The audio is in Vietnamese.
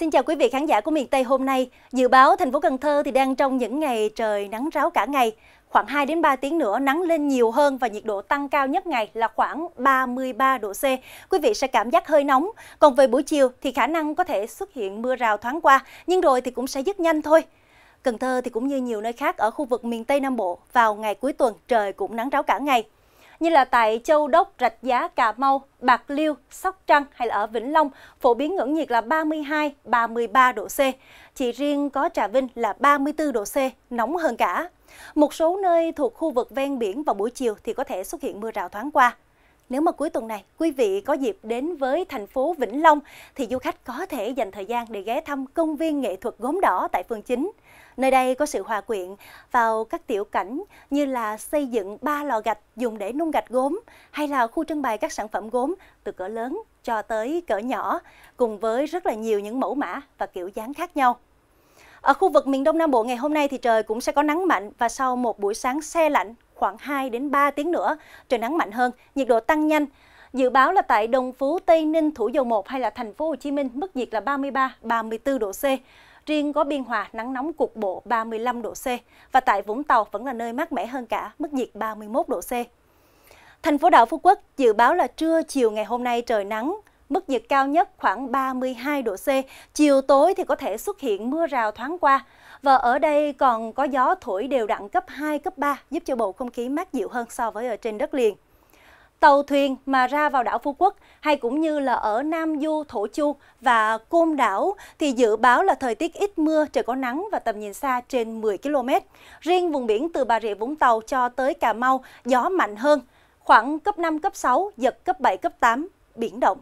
Xin chào quý vị khán giả của miền Tây hôm nay. Dự báo thành phố Cần Thơ thì đang trong những ngày trời nắng ráo cả ngày. Khoảng 2 đến 3 tiếng nữa nắng lên nhiều hơn và nhiệt độ tăng cao nhất ngày là khoảng 33 độ C. Quý vị sẽ cảm giác hơi nóng. Còn về buổi chiều thì khả năng có thể xuất hiện mưa rào thoáng qua, nhưng rồi thì cũng sẽ dứt nhanh thôi. Cần Thơ thì cũng như nhiều nơi khác ở khu vực miền Tây Nam Bộ, vào ngày cuối tuần trời cũng nắng ráo cả ngày như là tại Châu Đốc, Rạch Giá, Cà Mau, Bạc Liêu, Sóc Trăng hay là ở Vĩnh Long phổ biến ngưỡng nhiệt là 32, 33 độ C. Chỉ riêng có Trà Vinh là 34 độ C, nóng hơn cả. Một số nơi thuộc khu vực ven biển vào buổi chiều thì có thể xuất hiện mưa rào thoáng qua. Nếu mà cuối tuần này quý vị có dịp đến với thành phố Vĩnh Long thì du khách có thể dành thời gian để ghé thăm công viên nghệ thuật gốm đỏ tại phường 9. Nơi đây có sự hòa quyện vào các tiểu cảnh như là xây dựng ba lò gạch dùng để nung gạch gốm hay là khu trưng bày các sản phẩm gốm từ cỡ lớn cho tới cỡ nhỏ cùng với rất là nhiều những mẫu mã và kiểu dáng khác nhau. Ở khu vực miền Đông Nam Bộ ngày hôm nay thì trời cũng sẽ có nắng mạnh và sau một buổi sáng xe lạnh khoảng 2 đến 3 tiếng nữa, trời nắng mạnh hơn, nhiệt độ tăng nhanh. Dự báo là tại Đồng Phú, Tây Ninh, Thủ Dầu Một hay là thành phố Hồ Chí Minh mức nhiệt là 33, 34 độ C. Riêng có Biên Hòa nắng nóng cục bộ 35 độ C và tại Vũng Tàu vẫn là nơi mát mẻ hơn cả, mức nhiệt 31 độ C. Thành phố đảo Phú Quốc dự báo là trưa chiều ngày hôm nay trời nắng, mức nhiệt cao nhất khoảng 32 độ C. Chiều tối thì có thể xuất hiện mưa rào thoáng qua. Và ở đây còn có gió thổi đều đặn cấp 2, cấp 3, giúp cho bầu không khí mát dịu hơn so với ở trên đất liền. Tàu thuyền mà ra vào đảo Phú Quốc hay cũng như là ở Nam Du, Thổ Chu và Côn Đảo thì dự báo là thời tiết ít mưa, trời có nắng và tầm nhìn xa trên 10 km. Riêng vùng biển từ Bà Rịa Vũng Tàu cho tới Cà Mau, gió mạnh hơn, khoảng cấp 5, cấp 6, giật cấp 7, cấp 8, biển động.